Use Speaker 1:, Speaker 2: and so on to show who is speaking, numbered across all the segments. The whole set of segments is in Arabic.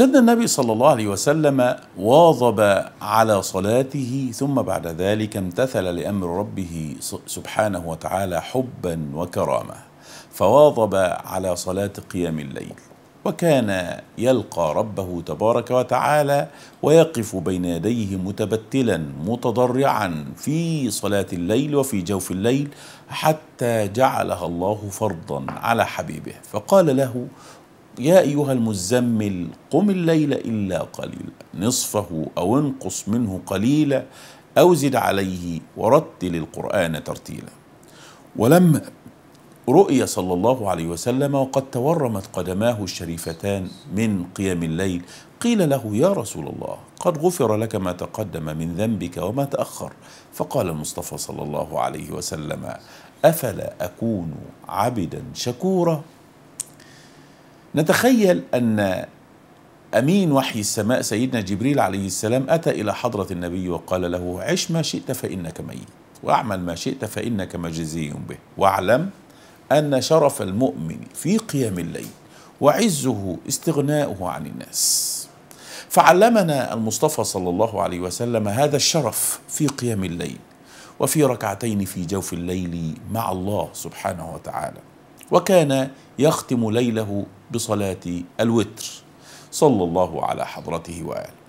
Speaker 1: سيدنا النبي صلى الله عليه وسلم واظب على صلاته ثم بعد ذلك امتثل لامر ربه سبحانه وتعالى حبا وكرامه فواظب على صلاه قيام الليل وكان يلقى ربه تبارك وتعالى ويقف بين يديه متبتلا متضرعا في صلاه الليل وفي جوف الليل حتى جعلها الله فرضا على حبيبه فقال له يا أيها المزمل قم الليل إلا قليلا نصفه أو انقص منه قليلا أو زد عليه ورتل القرآن ترتيلا ولما رؤي صلى الله عليه وسلم وقد تورمت قدماه الشريفتان من قيام الليل قيل له يا رسول الله قد غفر لك ما تقدم من ذنبك وما تأخر فقال المصطفى صلى الله عليه وسلم أفلا أكون عبدا شكورا نتخيل أن أمين وحي السماء سيدنا جبريل عليه السلام أتى إلى حضرة النبي وقال له عش ما شئت فإنك ميت واعمل ما شئت فإنك مجزي به واعلم أن شرف المؤمن في قيام الليل وعزه استغناؤه عن الناس فعلمنا المصطفى صلى الله عليه وسلم هذا الشرف في قيام الليل وفي ركعتين في جوف الليل مع الله سبحانه وتعالى وكان يختم ليله بصلاة الوتر صلى الله على حضرته وآله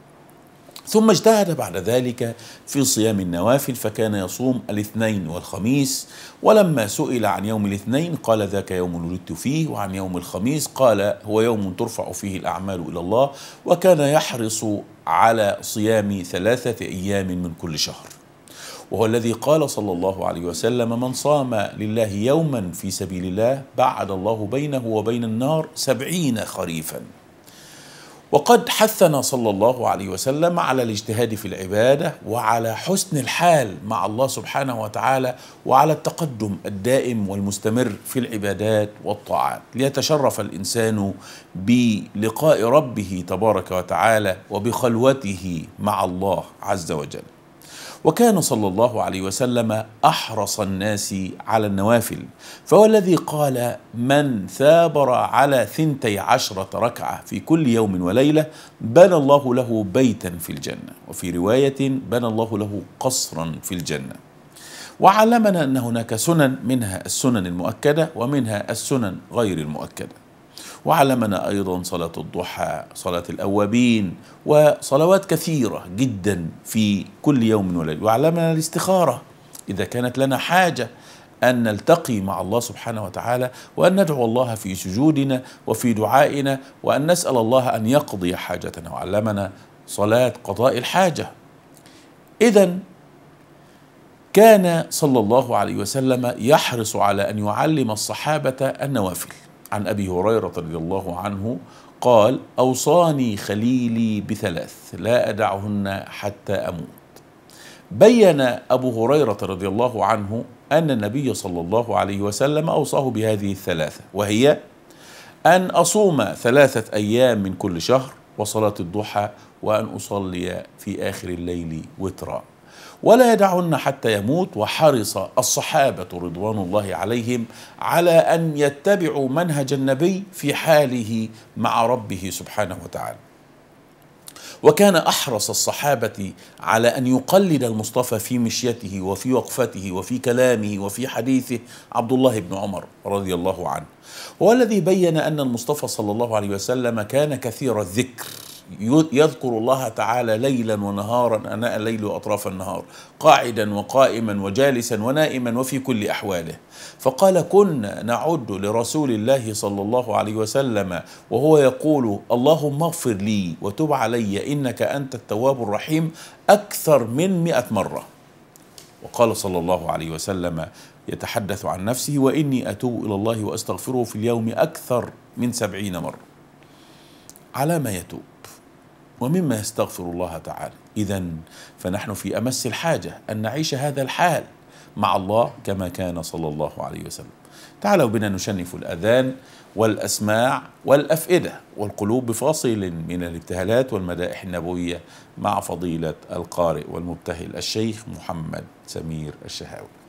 Speaker 1: ثم اجتهد بعد ذلك في صيام النوافل فكان يصوم الاثنين والخميس ولما سئل عن يوم الاثنين قال ذاك يوم ولدت فيه وعن يوم الخميس قال هو يوم ترفع فيه الاعمال الى الله وكان يحرص على صيام ثلاثه ايام من كل شهر وهو الذي قال صلى الله عليه وسلم من صام لله يوما في سبيل الله بعد الله بينه وبين النار سبعين خريفا وقد حثنا صلى الله عليه وسلم على الاجتهاد في العباده وعلى حسن الحال مع الله سبحانه وتعالى وعلى التقدم الدائم والمستمر في العبادات والطاعات ليتشرف الانسان بلقاء ربه تبارك وتعالى وبخلوته مع الله عز وجل وكان صلى الله عليه وسلم احرص الناس على النوافل فهو الذي قال من ثابر على ثنتي عشره ركعه في كل يوم وليله بنى الله له بيتا في الجنه وفي روايه بنى الله له قصرا في الجنه وعلمنا ان هناك سنن منها السنن المؤكده ومنها السنن غير المؤكده وعلمنا أيضا صلاة الضحى صلاة الأوابين وصلوات كثيرة جدا في كل يوم وليلة وعلمنا الاستخارة إذا كانت لنا حاجة أن نلتقي مع الله سبحانه وتعالى وأن ندعو الله في سجودنا وفي دعائنا وأن نسأل الله أن يقضي حاجتنا وعلمنا صلاة قضاء الحاجة إذا كان صلى الله عليه وسلم يحرص على أن يعلم الصحابة النوافل عن أبي هريرة رضي الله عنه قال أوصاني خليلي بثلاث لا أدعهن حتى أموت بين أبو هريرة رضي الله عنه أن النبي صلى الله عليه وسلم أوصاه بهذه الثلاثة وهي أن أصوم ثلاثة أيام من كل شهر وصلاة الضحى وأن أصلي في آخر الليل وترًا ولا يدعهن حتى يموت وحرص الصحابة رضوان الله عليهم على أن يتبعوا منهج النبي في حاله مع ربه سبحانه وتعالى وكان احرص الصحابه على ان يقلد المصطفى في مشيته وفي وقفته وفي كلامه وفي حديثه عبد الله بن عمر رضي الله عنه هو الذي بين ان المصطفى صلى الله عليه وسلم كان كثير الذكر يذكر الله تعالى ليلا ونهارا اناء الليل واطراف النهار قاعدا وقائما وجالسا ونائما وفي كل احواله فقال كنا نعد لرسول الله صلى الله عليه وسلم وهو يقول اللهم اغفر لي وتب علي انك انت التواب الرحيم اكثر من مئة مره وقال صلى الله عليه وسلم يتحدث عن نفسه واني اتوب الى الله واستغفره في اليوم اكثر من سبعين مره على ما يتوب ومما يستغفر الله تعالى إذا فنحن في أمس الحاجة أن نعيش هذا الحال مع الله كما كان صلى الله عليه وسلم تعالوا بنا نشنف الأذان والأسماع والأفئدة والقلوب بفاصل من الابتهالات والمدائح النبوية مع فضيلة القارئ والمبتهل الشيخ محمد سمير الشهاوي